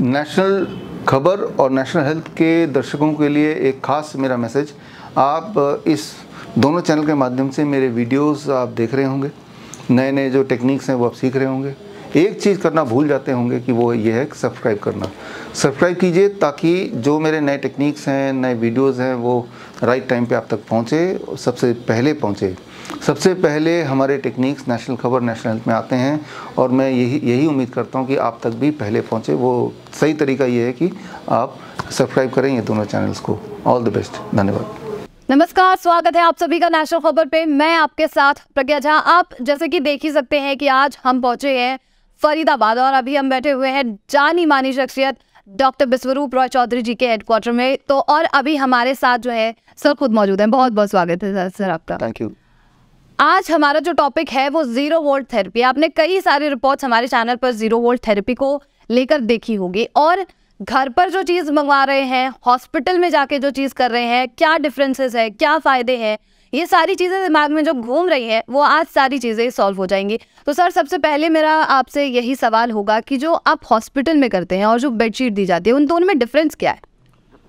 National खबर और national health के दर्शकों के लिए एक ख़ास मेरा मैसेज आप uh, इस दोनों चैनल के माध्यम से मेरे वीडियोस आप देख रहे होंगे नए नए जो टेक्निक्स हैं वो आप सीख रहे होंगे एक चीज़ करना भूल जाते होंगे कि वो ये है सब्सक्राइब करना सब्सक्राइब कीजिए ताकि जो मेरे नए टेक्निक्स हैं नए वीडियोस हैं वो राइट टाइम पे आप तक पहुँचे सबसे पहले पहुँचे सबसे पहले हमारे टेक्निक्स नेशनल खबर नेशनल हेल्थ में आते हैं और मैं यही यही उम्मीद करता हूँ कि आप तक भी पहले पहुंचे वो सही तरीका ये है कि आप सब्सक्राइब करें ये दोनों चैनल्स को ऑल द बेस्ट धन्यवाद नमस्कार स्वागत है आप सभी का नेशनल खबर पे मैं आपके साथ प्रज्ञा झा आप जैसे कि देख ही सकते हैं कि आज हम पहुंचे हैं फरीदाबाद और अभी हम बैठे हुए हैं जानी मानी शख्सियत डॉक्टर विश्वरूप रॉय चौधरी जी के हेडक्वार्टर में तो और अभी हमारे साथ जो है सर खुद मौजूद हैं बहुत बहुत स्वागत है सर आपका थैंक यू आज हमारा जो टॉपिक है वो जीरो वोल्ट थेरेपी आपने कई सारे रिपोर्ट्स हमारे चैनल पर जीरो वोल्ट थेरेपी को लेकर देखी होगी और घर पर जो चीज़ मंगवा रहे हैं हॉस्पिटल में जाके जो चीज़ कर रहे हैं क्या डिफरेंसेस है क्या फ़ायदे हैं ये सारी चीज़ें दिमाग में जो घूम रही है वो आज सारी चीज़ें सॉल्व हो जाएंगी तो सर सबसे पहले मेरा आपसे यही सवाल होगा कि जो आप हॉस्पिटल में करते हैं और जो बेडशीट दी जाती है उन दोनों में डिफरेंस क्या है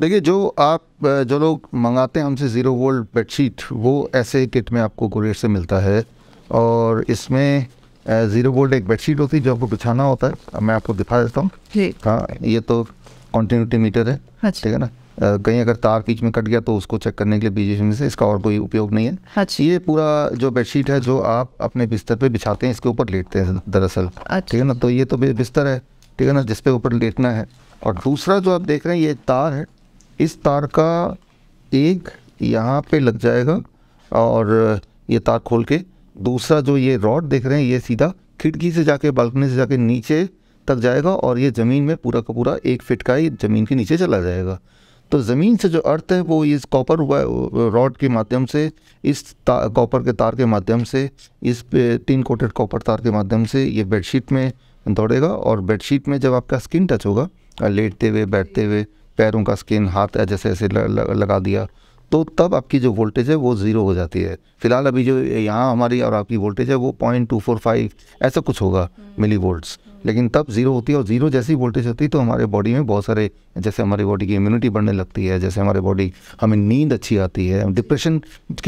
देखिए जो आप जो लोग मंगाते हैं हमसे ज़ीरो वोल्ट बेडशीट वो ऐसे किट में आपको कुरियर से मिलता है और इसमें ज़ीरो वोल्ट एक बेडशीट होती है जो आपको बिछाना होता है अब मैं आपको दिखा देता हूँ हाँ ये तो कॉन्टीन्यूटी मीटर है अच्छा। ठीक है ना कहीं अगर तार बीच में कट गया तो उसको चेक करने के लिए बीजेपी में से इसका और कोई उपयोग नहीं है अच्छा। ये पूरा जो बेडशीट है जो आप अपने बिस्तर पे बिछाते हैं इसके ऊपर लेटते हैं दरअसल अच्छा। ठीक है ना तो ये तो बिस्तर है ठीक है ना जिसपे ऊपर लेटना है और दूसरा जो आप देख रहे हैं ये तार है इस तार का एक यहाँ पे लग जाएगा और ये तार खोल के दूसरा जो ये रॉड देख रहे हैं ये सीधा खिड़की से जाके बालकनी से जाके नीचे तक जाएगा और ये ज़मीन में पूरा का पूरा एक फिट का ही ज़मीन के नीचे चला जाएगा तो ज़मीन से जो अर्थ है वो इस कॉपर रॉड के माध्यम से इस कॉपर के तार के माध्यम से इस तीन कोटेड कॉपर तार के माध्यम से ये बेडशीट में दौड़ेगा और बेडशीट में जब आपका स्किन टच होगा लेटते हुए बैठते हुए पैरों का स्किन हाथ जैसे ऐसे लगा दिया तो तब आपकी जो वोल्टेज है वो ज़ीरो हो जाती है फिलहाल अभी जो यहाँ हमारी और आपकी वोल्टेज है वो पॉइंट टू फोर फाइव ऐसा कुछ होगा मिली हम्म। वोल्ट्स हम्म। लेकिन तब ज़ीरो होती है और ज़ीरो जैसी वोल्टेज होती है तो हमारे बॉडी में बहुत सारे जैसे हमारी बॉडी की इम्यूनिटी बढ़ने लगती है जैसे हमारे बॉडी हमें नींद अच्छी आती है डिप्रेशन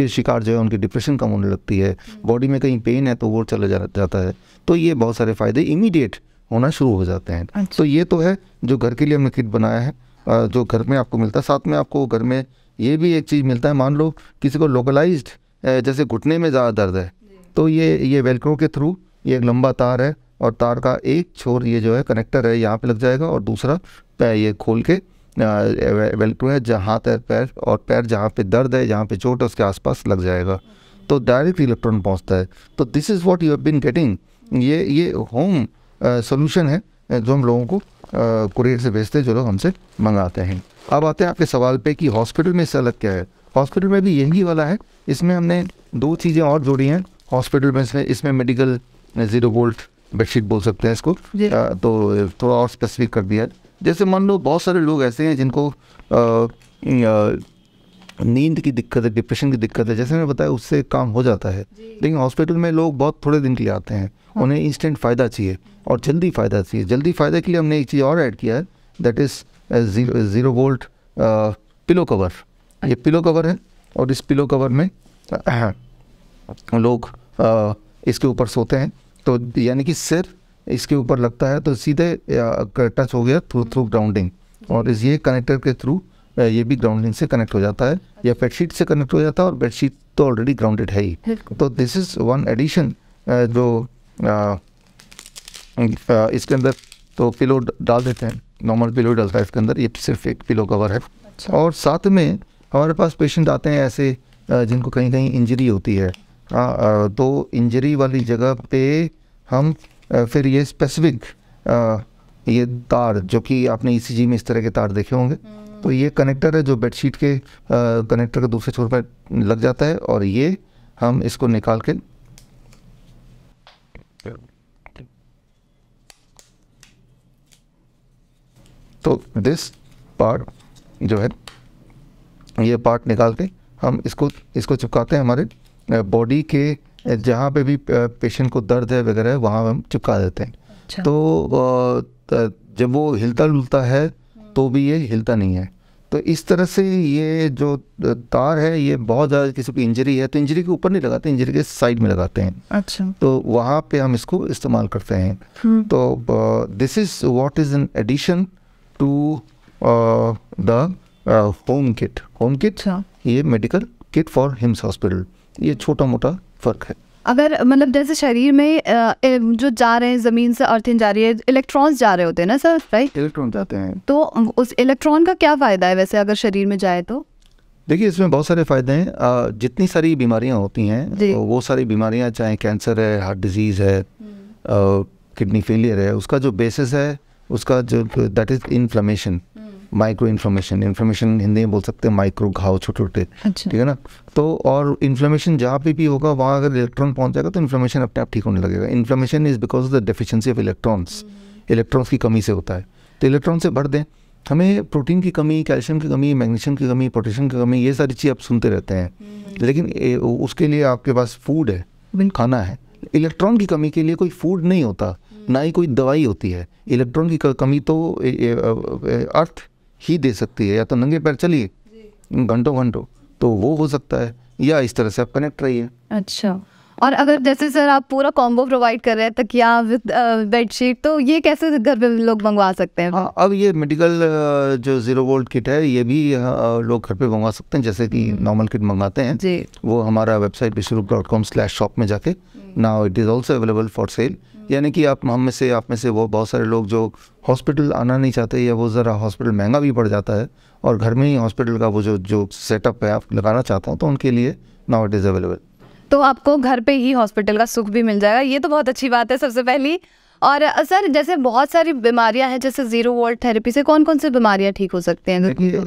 के शिकार जो है उनकी डिप्रेशन कम होने लगती है बॉडी हम्म। में कहीं पेन है तो वो चला जा, जाता है तो ये बहुत सारे फ़ायदे इमीडिएट होना शुरू हो जाते हैं अच्छा। तो ये तो है जो घर के लिए हमने किट बनाया है जो घर में आपको मिलता है साथ में आपको घर में ये भी एक चीज़ मिलता है मान लो किसी को लोकलाइज जैसे घुटने में ज़्यादा दर्द है तो ये ये वेलक्रो के थ्रू ये एक लंबा तार है और तार का एक छोर ये जो है कनेक्टर है यहाँ पे लग जाएगा और दूसरा ये खोल के वेलक्रो है जहाँ हाथ है पैर और पैर जहाँ पे दर्द है जहाँ पे चोट है उसके आसपास लग जाएगा तो डायरेक्ट इलेक्ट्रॉन पहुँचता है तो this is what you have been getting ये ये होम सोल्यूशन है जो हम लोगों को कुरियर से भेजते हैं जो लोग हमसे मंगाते हैं अब आते हैं आपके सवाल पे कि हॉस्पिटल में इससे अलग क्या है हॉस्पिटल में भी यही वाला है इसमें हमने दो चीज़ें और जोड़ी हैं हॉस्पिटल में इसमें इसमें मेडिकल ज़ीरो वोल्ट बेडशीट बोल सकते हैं इसको आ, तो थोड़ा और स्पेसिफिक कर दिया जैसे मान लो बहुत सारे लोग ऐसे हैं जिनको नींद की दिक्कत है डिप्रेशन की दिक्कत है जैसे मैंने बताया उससे काम हो जाता है लेकिन हॉस्पिटल में लोग बहुत थोड़े दिन के लिए आते हैं हाँ। उन्हें इंस्टेंट फ़ायदा चाहिए और जल्दी फ़ायदा चाहिए जल्दी फ़ायदे के लिए हमने एक चीज़ और ऐड किया है that is zero volt pillow cover ये पिलो अच्छा। कवर है और इस पिलो कवर में लोग uh, इसके ऊपर सोते हैं तो यानी कि सिर इसके ऊपर लगता है तो सीधे टच uh, हो गया थ्रू थ्रू ग्राउंडिंग और इस ये कनेक्टर के थ्रू ये भी ग्राउंड लिंक से कनेक्ट हो जाता है या बेडशीट से कनेक्ट हो जाता है और बेडशीट तो ऑलरेडी ग्राउंडेड है ही तो दिस इज़ वन एडिशन जो इसके अंदर तो पिलो डाल देते हैं नॉर्मल पिलो डालता है इसके अंदर ये सिर्फ एक पिलो कवर है अच्छा। और साथ में हमारे पास पेशेंट आते हैं ऐसे जिनको कहीं कहीं इंजरी होती है आ, तो इंजरी वाली जगह पे हम फिर ये स्पेसिफिक ये तार जो कि आपने ई e में इस तरह के तार देखे होंगे हम्म। तो ये कनेक्टर है जो बेडशीट के कनेक्टर के दूसरे छोर पर लग जाता है और ये हम इसको निकाल के तो दिस पार्ट जो है ये पार्ट निकाल के हम इसको इसको चिपकाते हैं हमारे बॉडी के जहाँ पे भी पेशेंट को दर्द है वगैरह वहाँ हम चिपका देते हैं अच्छा। तो जब वो हिलता डुलता है तो भी ये हिलता नहीं है तो इस तरह से ये जो तार है ये बहुत ज़्यादा किसी की इंजरी है तो इंजरी के ऊपर नहीं लगाते इंजरी के साइड में लगाते हैं अच्छा तो वहाँ पे हम इसको इस्तेमाल करते हैं हम्म। तो this is what is an addition to the home kit home kit ये medical kit for HIIMS hospital ये छोटा मोटा फ़र्क है अगर मतलब जैसे शरीर में जो जा रहे हैं ज़मीन से अर्थिंग जा रही है इलेक्ट्रॉन्स जा रहे होते हैं ना सर राइट इलेक्ट्रॉन जाते हैं तो उस इलेक्ट्रॉन का क्या फ़ायदा है वैसे अगर शरीर में जाए तो देखिए इसमें बहुत सारे फ़ायदे हैं जितनी सारी बीमारियां होती हैं तो वो सारी बीमारियां चाहे कैंसर है हार्ट डिजीज़ है हम्म। किडनी फेलियर है उसका जो बेसिस है उसका जो that is inflammation micro inflammation inflammation Hindi में बोल सकते हैं माइक्रो घाव छोटे छोटे अच्छा। ठीक है ना तो और इन्फ्लोमेशन जहाँ पे भी होगा वहाँ अगर इलेक्ट्रॉन पहुँच जाएगा तो इन्फ्लोमेशन अपने आप ठीक होने लगेगा inflammation is because of the deficiency of electrons electrons की कमी से होता है तो इलेक्ट्रॉन से भर दें हमें प्रोटीन की कमी कैल्शियम की कमी मैग्नीशियम की कमी पोटेशियम की कमी ये सारी चीज़ आप सुनते रहते हैं हम्म। लेकिन उसके लिए आपके पास फूड है खाना है इलेक्ट्रॉन की कमी के लिए कोई फूड नहीं होता हम्म। ना ही कोई दवाई होती है इलेक्ट्रॉन की कमी तो अर्थ ही दे सकती है या तो नंगे पैर चलिए घंटों घंटों तो वो हो सकता है या इस तरह से आप कनेक्ट रहिए अच्छा और अगर जैसे सर आप पूरा कॉम्बो प्रोवाइड कर रहे हैं तकिया विद बेडशीट uh, तो ये कैसे घर पे लोग मंगवा सकते हैं हाँ, अब ये मेडिकल uh, जो ज़ीरो वोल्ट किट है ये भी uh, लोग घर पे मंगवा सकते हैं जैसे कि नॉर्मल हम्म। किट मंगाते हैं जी वो हमारा website Vishwaroop dot com slash shop में जाके ना it is also available for sale यानी कि आप हम में से आप में से वो बहुत सारे लोग जो हॉस्पिटल आना नहीं चाहते या वो ज़रा हॉस्पिटल महंगा भी पड़ जाता है और घर में ही हॉस्पिटल का वो जो जो सेटअप है आप लगाना चाहता हूँ तो उनके लिए नाउ इट इज़ अवेलेबल तो आपको घर पे ही हॉस्पिटल का सुख भी मिल जाएगा ये तो बहुत अच्छी बात है सबसे पहली और सर जैसे बहुत सारी बीमारियां हैं जैसे जीरो वॉल्ट थेरेपी से कौन कौन सी बीमारियां ठीक हो सकते हैं देखिए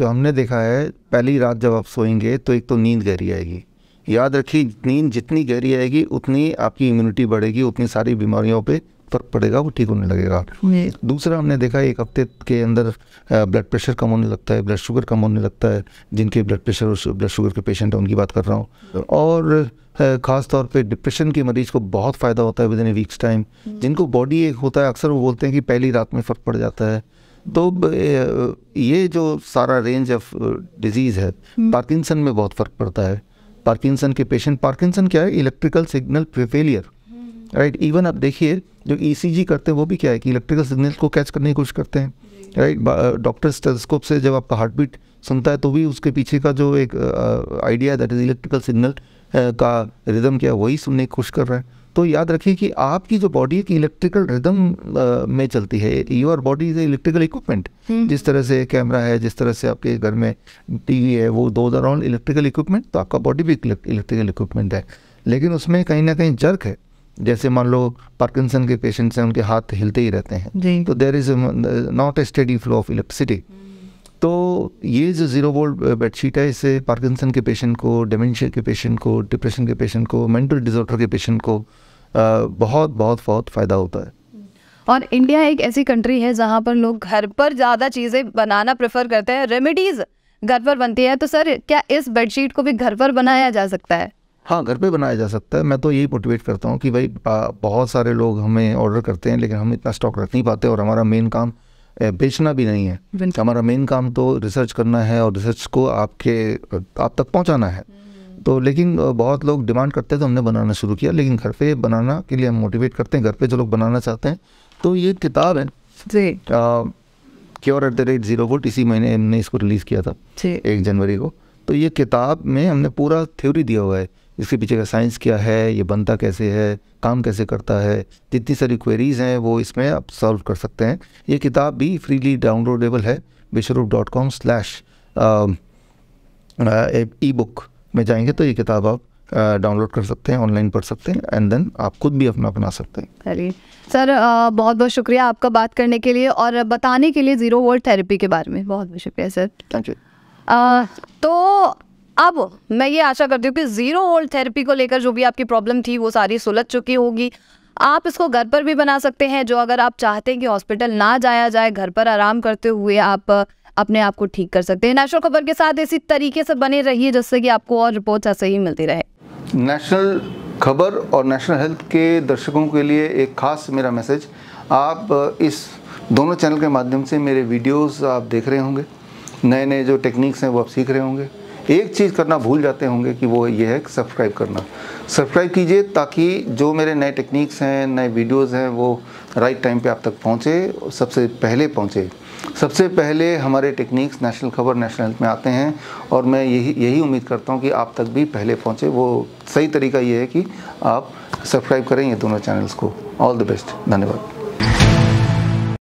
जो हमने देखा है पहली रात जब आप सोएंगे तो एक तो नींद गहरी आएगी याद रखिए नींद जितनी गहरी आएगी उतनी आपकी इम्यूनिटी बढ़ेगी उतनी सारी बीमारियों पे फर्क पड़ेगा वो ठीक होने लगेगा दूसरा हमने देखा एक हफ्ते के अंदर ब्लड प्रेशर कम होने लगता है ब्लड शुगर कम होने लगता है जिनके ब्लड प्रेशर ब्लड शुगर के पेशेंट हैं उनकी बात कर रहा हूँ और ख़ास तौर पे डिप्रेशन के मरीज़ को बहुत फ़ायदा होता है within a week's time जिनको बॉडी एक होता है अक्सर वो बोलते हैं कि पहली रात में फ़र्क पड़ जाता है तो ये जो सारा रेंज ऑफ डिजीज़ है पार्किंसन हम्म। में बहुत फ़र्क पड़ता है पार्किंसन के पेशेंट पार्किंसन क्या है electrical signal failure right even आप देखिए जो ई e करते हैं वो भी क्या है कि इलेक्ट्रिकल सिग्नल को कैच करने की कोशिश करते हैं राइट डॉक्टर स्टेलस्कोप से जब आपका हार्ट बीट सुनता है तो भी उसके पीछे का जो एक idea that is electrical signal का रिदम क्या है वही सुनने की कोशिश कर रहा है तो याद रखिए कि आपकी जो बॉडी एक इलेक्ट्रिकल रिदम में चलती है your body is electrical equipment जिस तरह से कैमरा है जिस तरह से आपके घर में टीवी है वो दो आर ऑल इलेक्ट्रिकल इक्विपमेंट तो आपका बॉडी भी इलेक्ट्रिकल इक्विपमेंट है लेकिन उसमें कहीं ना कहीं जर्क है जैसे मान लो पार्किंसन के पेशेंट्स हैं उनके हाथ हिलते ही रहते हैं तो there is not a steady flow of electricity तो ये जो ज़ीरो वोल्ट बेडशीट है इसे पार्किंसन के पेशेंट को डेमेंशिया के पेशेंट को डिप्रेशन के पेशेंट को मेंटल डिसऑर्डर के पेशेंट को uh, बहुत बहुत बहुत फ़ायदा होता है और इंडिया एक ऐसी कंट्री है जहाँ पर लोग घर पर ज़्यादा चीज़ें बनाना प्रेफर करते हैं रेमेडीज़ घर पर बनती है तो सर क्या इस बेडशीट को भी घर पर बनाया जा सकता है हाँ घर पे बनाया जा सकता है मैं तो यही मोटिवेट करता हूँ कि भाई बहुत सारे लोग हमें ऑर्डर करते हैं लेकिन हम इतना स्टॉक रख नहीं पाते और हमारा मेन काम बेचना भी नहीं है हमारा मेन काम तो रिसर्च करना है और रिसर्च को आपके आप तक पहुंचाना है हम्म। तो लेकिन बहुत लोग डिमांड करते हैं तो हमने बनाना शुरू किया लेकिन घर पे बनाना के लिए हम मोटिवेट करते हैं घर पे जो लोग बनाना चाहते हैं तो ये किताब है cure at the rate zero volt इसी महीने हमने इसको रिलीज़ किया था एक जनवरी को तो ये किताब में हमने पूरा थ्योरी दिया हुआ है इसके पीछे का साइंस क्या है ये बनता कैसे है काम कैसे करता है जितनी सारी क्वेरीज़ हैं वो इसमें आप सॉल्व कर सकते हैं ये किताब भी फ्रीली डाउनलोडेबल है Biswaroop dot com slash ebook में जाएंगे तो ये किताब आप डाउनलोड कर सकते हैं ऑनलाइन पढ़ सकते हैं एंड देन आप खुद भी अपना बना सकते हैं चलिए सर बहुत बहुत शुक्रिया आपका बात करने के लिए और बताने के लिए ज़ीरो वर्ल्ड थेरेपी के बारे में बहुत बहुत शुक्रिया सर थैंक यू तो अब मैं ये आशा करती हूँ कि ज़ीरो ओल्ड थेरेपी को लेकर जो भी आपकी प्रॉब्लम थी वो सारी सुलझ चुकी होगी आप इसको घर पर भी बना सकते हैं जो अगर आप चाहते हैं कि हॉस्पिटल ना जाया जाए घर पर आराम करते हुए आप अपने आप को ठीक कर सकते हैं नेशनल खबर के साथ इसी तरीके से बने रहिए जिससे कि आपको और रिपोर्ट ऐसे ही मिलती रहे नेशनल खबर और नेशनल हेल्थ के दर्शकों के लिए एक खास मेरा मैसेज आप इस दोनों चैनल के माध्यम से मेरे वीडियोस आप देख रहे होंगे नए नए जो टेक्निक्स हैं वो आप सीख रहे होंगे एक चीज़ करना भूल जाते होंगे कि वो ये है सब्सक्राइब करना सब्सक्राइब कीजिए ताकि जो मेरे नए टेक्निक्स हैं नए वीडियोस हैं वो राइट टाइम पे आप तक पहुँचे सबसे पहले पहुँचे सबसे पहले हमारे टेक्निक्स नेशनल खबर नेशनल हेल्थ में आते हैं और मैं यही यही उम्मीद करता हूँ कि आप तक भी पहले पहुँचे वो सही तरीका ये है कि आप सब्सक्राइब करें ये दोनों चैनल्स को ऑल द बेस्ट धन्यवाद